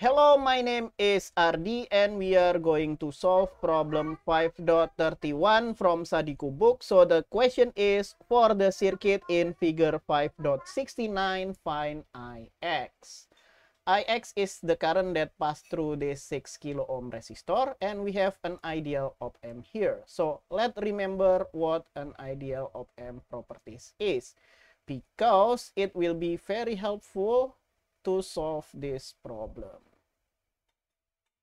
Hello, my name is Ardi and we are going to solve problem 5.31 from Sadiku book. So the question is, for the circuit in figure 5.69, find Ix. Ix is the current that passed through this 6 kilo ohm resistor and we have an ideal op-amp here. So let's remember what an ideal op-amp properties is because it will be very helpful to solve this problem.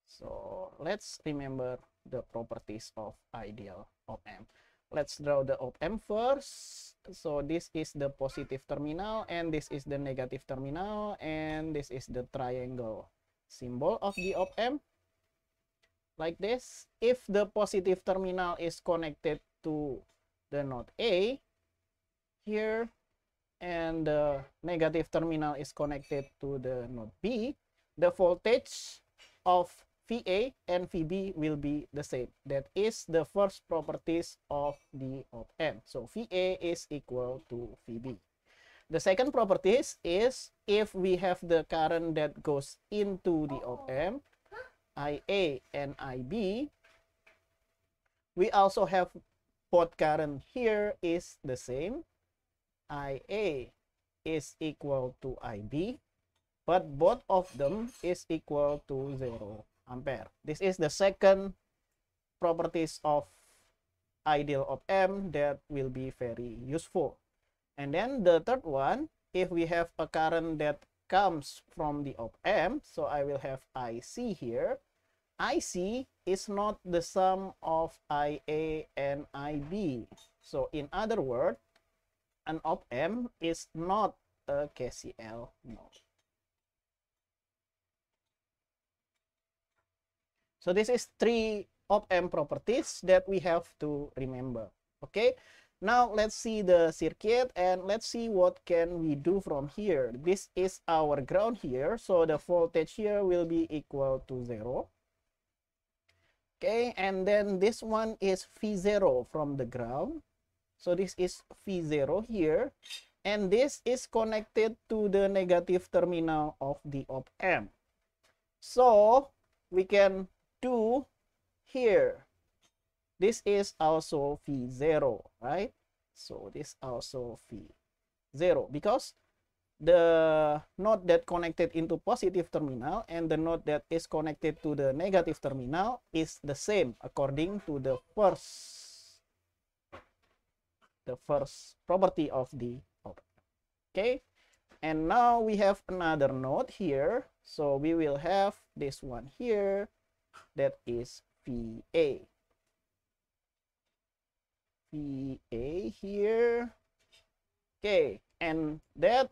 So let's remember the properties of ideal op-amp. Let's draw the op-amp first. So this is the positive terminal and this is the negative terminal and this is the triangle symbol of the op-amp. Like this, if the positive terminal is connected to the node A here and the negative terminal is connected to the node B, the voltage of Va and Vb will be the same. That is the first properties of the op amp. So Va is equal to Vb. The second properties is if we have the current that goes into the oh. op amp, IA and IB, we also have both current here is the same. IA is equal to IB, but both of them is equal to 0 ampere. This is the second properties of ideal of M that will be very useful. And then the third one, if we have a current that comes from the op amp, so I will have IC here. IC is not the sum of IA and IB. So in other words, an op amp is not a KCL node. So this is three op amp properties that we have to remember. Okay, now let's see the circuit and let's see what can we do from here. This is our ground here, so the voltage here will be equal to zero. Okay, and then this one is V0 from the ground. So this is V0 here. And this is connected to the negative terminal of the op-amp. So we can to here. This is also phi 0, right? So this also phi 0 because the node that connected into positive terminal and the node that is connected to the negative terminal is the same according to the first the first property of the op okay and now we have another node here so we will have this one here that is PA. PA here. Okay, and that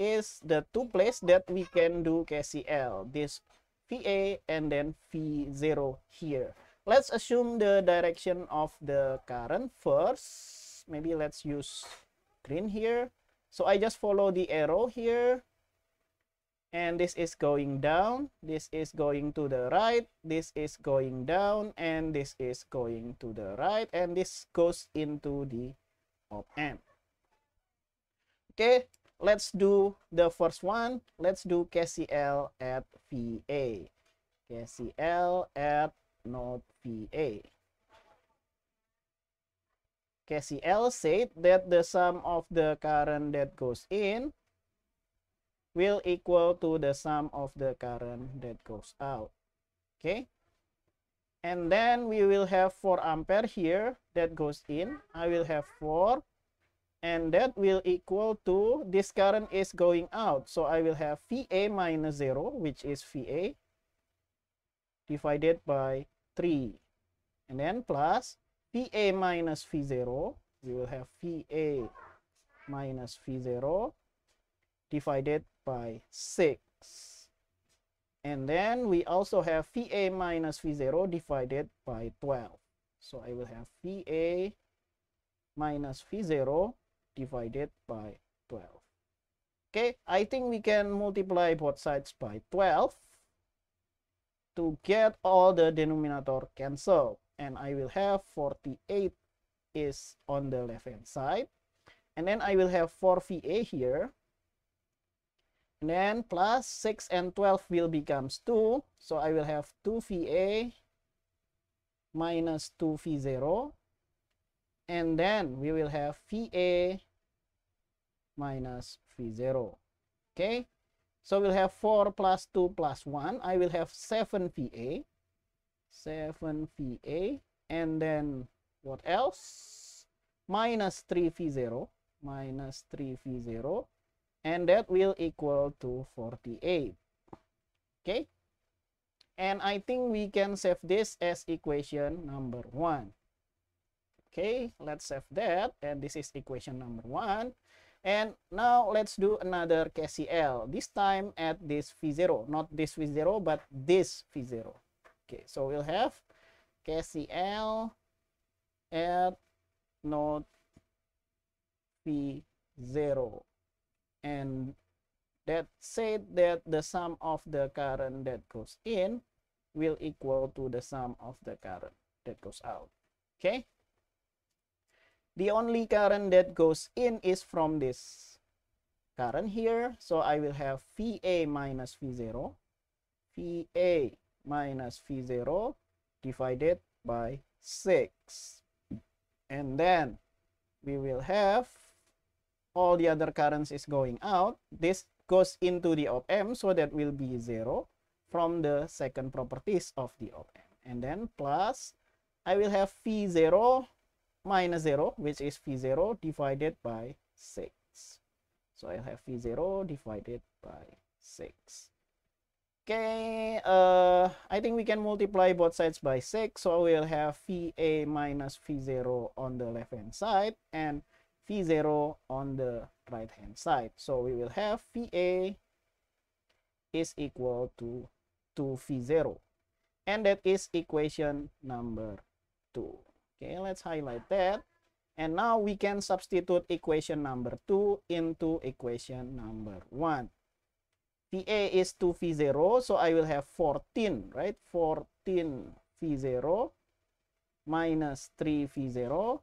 is the two place that we can do KCL. This VA and then V0 here. Let's assume the direction of the current first. Maybe let's use green here. So I just follow the arrow here and this is going down this is going to the right this is going down and this is going to the right and this goes into the op amp okay let's do the first one let's do kcl at va kcl at node va kcl said that the sum of the current that goes in will equal to the sum of the current that goes out. Okay. And then we will have 4 ampere here that goes in. I will have 4 and that will equal to this current is going out. So I will have VA minus 0 which is VA divided by 3 and then plus VA minus V0 we will have VA minus V0 divided by 6. And then we also have VA minus V0 divided by 12. So I will have VA minus V0 divided by 12. Okay, I think we can multiply both sides by 12 to get all the denominator cancelled. And I will have 48 is on the left hand side. And then I will have 4VA here and then plus 6 and 12 will becomes 2. So I will have 2VA minus 2V0. And then we will have VA minus V0. Okay. So we'll have 4 plus 2 plus 1. I will have 7 VA. 7 VA. And then what else? Minus 3 V0. Minus 3 V0 and that will equal to 48 okay and I think we can save this as equation number one okay let's save that and this is equation number one and now let's do another KCL this time at this V0 not this V0 but this V0 okay so we'll have KCL at node V0 and that said that the sum of the current that goes in will equal to the sum of the current that goes out okay the only current that goes in is from this current here so i will have va minus v0 va minus v0 divided by 6 and then we will have all the other currents is going out, this goes into the op amp, so that will be 0 from the second properties of the op amp. And then plus, I will have V0 minus 0, which is V0 divided by 6. So I'll have V0 divided by 6. Okay, uh, I think we can multiply both sides by 6. So we'll have VA minus V0 on the left-hand side and phi 0 on the right hand side so we will have phi a is equal to 2 phi 0 and that is equation number 2 okay let's highlight that and now we can substitute equation number 2 into equation number 1 VA is 2 V0, so I will have 14, right? 14 V0 minus 3 V0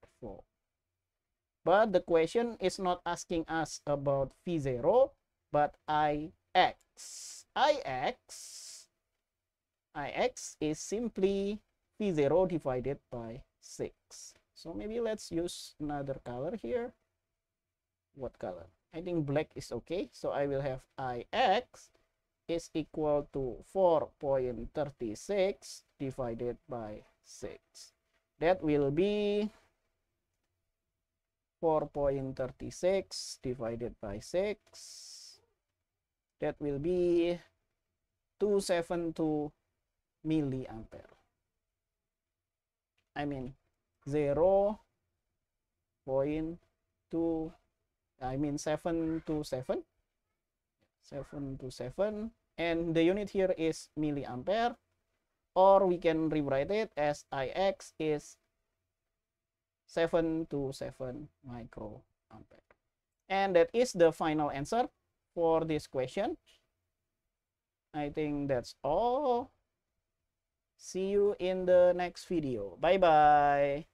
4. But the question is not asking us about phi0, but ix. ix, ix is simply phi0 divided by 6. So maybe let's use another color here. What color? I think black is okay. So I will have ix is equal to 4.36 divided by 6. That will be 4.36 divided by 6 that will be 272 milliampere I mean 0 0.2 I mean to 7 and the unit here is milliampere or we can rewrite it as ix is 7 to 7 microampere. And that is the final answer for this question. I think that's all. See you in the next video. Bye-bye.